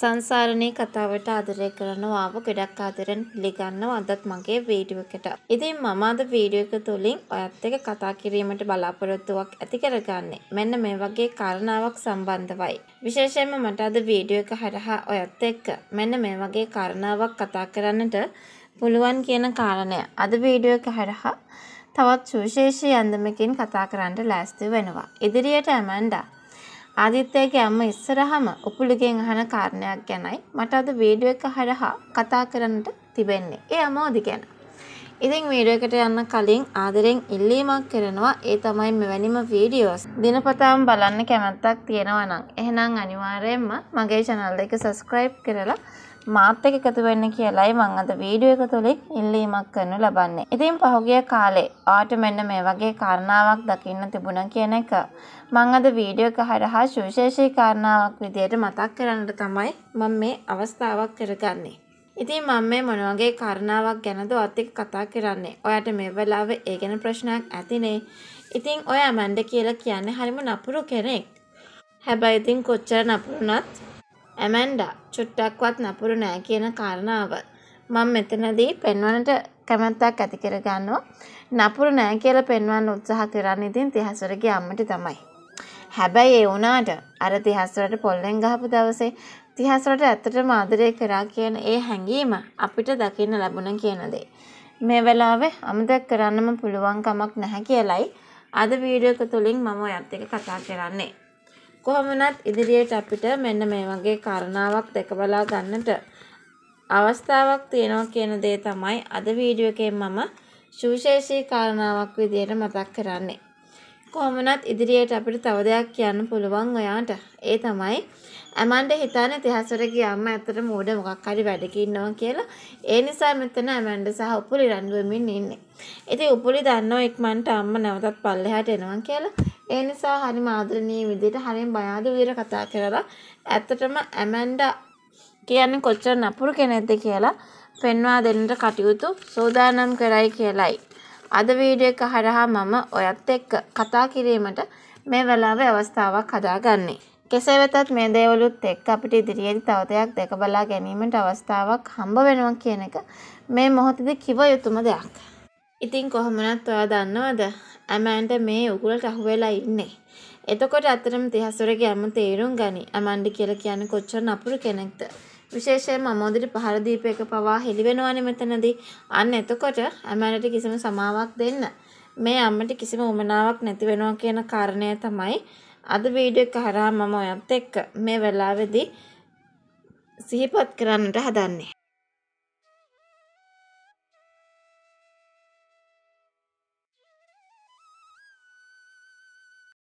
සංසාරණයේ කතාවට ආදරය කරනවාව ගොඩක් ආදරෙන් පිළිගන්නව අදත් මගේ වීඩියෝ එකට. ඉතින් මම අද වීඩියෝ එක තුලින් ඔයත් එක්ක කතා කිරීමට බලාපොරොත්තුවක් ඇති කරගන්නේ. මෙන්න මේ වගේ කාරණාවක් සම්බන්ධවයි. විශේෂයෙන්ම මට අද වීඩියෝ එක හරහා ඔයත් එක්ක මෙන්න මේ වගේ කාරණාවක් කතා කරන්නට පුළුවන් කියන කාරණය. අද වීඩියෝ එක හරහා තවත් සුවිශේෂී අන්දමකින් කතා කරන්න ලෑස්ති වෙනවා. ඉදිරියට ඇමන්ඩා ආදිත්‍යගේ අම්ම ඉස්සරහම උපුලගෙන් අහන කාරණයක් ගැනයි මට අද වීඩියෝ එක හරහා කතා කරන්නට තිබෙන්නේ. ඒ අමෝදි ගැන. ඉතින් වීඩියෝ එකට යන්න කලින් ආදරෙන් ඉල්ලීමක් කරනවා. ඒ තමයි මෙවැනිම වීඩියෝස් දිනපතාම බලන්න කැමැත්තක් තියෙනවා නම් එහෙනම් අනිවාර්යයෙන්ම මගේ channel එක subscribe කරලා මාත් එක්ක එකතු වෙන්න කියලයි මං අද වීඩියෝ එක තුලින් ඉල්ලීමක් කරනු ලබන්නේ. ඉතින් පහුගිය කාලේ ආට මෙන්න මේ වගේ කාරණාවක් දකින්න තිබුණා කියන එක මං අද වීඩියෝ එක හරහා සුවිශේෂී කාරණාවක් විදියට මතක් කරන්නට තමයි මම මේ අවස්ථාවක් කරගන්නේ. ඉතින් මම මේ මොන වගේ කාරණාවක් ගැනද ඔයත් එක්ක කතා කරන්නේ. ඔයාට මේ වෙලාවේ ඒ ගැන ප්‍රශ්නයක් ඇතිනේ. ඉතින් ඔය ඇමන්ඩ කියලා කියන්නේ හරිම නපුරු කෙනෙක්. හැබැයි ඉතින් කොච්චර නපුරුණත් ඇමැන්ඩා චුට්ටක්වත් නපුරු නෑ කියන කාරණාව මම මෙතනදී පෙන්වනට කැමැත්තක් ඇති කරගන්නවා නපුරු නෑ කියලා පෙන්වන්න උත්සාහ කරන්න ඉතින් තිහසරගේ අම්මට තමයි. හැබැයි ඒ වුණාට අර තිහස්වරට පොල්ලෙන් ගහපු දවසේ තිහස්වරට ඇත්තටම ආදරය කරා කියන ඒ හැඟීම අපිට දකින්න ලැබුණ කියන දේ. මේ වෙලාවේ අමතක කරන්නම පුළුවන් කමක් නැහැ කියලයි අද වීඩියෝ එක තුලින් මම ඔයත් එක්ක කතා කරන්නේ. කොහොමනත් ඉදිරියට අපිට මෙන්න මේ වගේ කාරණාවක් දැකබලා ගන්නට අවස්ථාවක් තියෙනවා කියන දේ තමයි අද වීඩියෝ එකෙන් මම සුවිශේෂී කාරණාවක් විදියට මතක් කරන්නේ. කොහොමනත් ඉදිරියට අපිට තව දෙයක් කියන්න පුළුවන් ඔයාට. ඒ තමයි ඇමන්ට හිතන්න තිහසර ගියම්ම ඇතට මෝඩ මොකක් හරි වැඩකින්නවා කියලා ඒ නිසා මෙතන ඇමන්ඩ සහ උපුලි රන්ුවමින් ඉන්නේ. ඉති උපුලි දන්නව එක්මන්ට අම්ම නැවතත් පල්ලෙහට එනවා කියලා ඒ නිසා හරි මාදරණය විදිට හරිම් බයාද වීර කතා කරලා ඇත්තටම ඇමැන්ඩ කියන්නේ කොච්චර නපුරු කෙනෙක්ද කියලා පෙන්වා දෙන්නට කටයුතු සූදානම් කරයි කියලයි. අද වීඩියෝ එක හරහා මම ඔයත් එක්ක කතා කිරීමට මේ වෙලාවේ අවස්ථාවක් හදාගන්නේ. කෙසේ වෙතත් මේ දේවලුත් එක්ක අපිට ඉදිරියේදී තව දෙයක් දැක බලා ගැනීමට අවස්ථාවක් හම්බ වෙනවා කියන එක මේ මොහොතේදී කිව යුතුම දෙයක්. ඉතින් කොහොමනත් ඔයා දන්නවද? ඇමෑන්ට මේ උගුලට අහුවෙලා ඉන්නේ. එතකොට ඇත්තටම තිහසරගේ අම තේරුම් ගනි ඇමන්ඩි කියලා කියන්නේ කොච්චර නපුරු කෙනෙක්ද. විශේෂයෙන්ම අමෝදිරි පහර දීපයක පවා හෙළිවෙනවනේ මෙතනදී. අන්න එතකොට ඇමෑන්ට කිසිම සමාවක් දෙන්න. මේ අම්මට කිසිම උමනාවක් නැති වෙනවා කියන කාරණය තමයි අද වීඩියෝ එක හරහා මම ඔයත් එක්ක මේ වෙලාවේදී සිහිපත් කරන්නට හදන්නේ.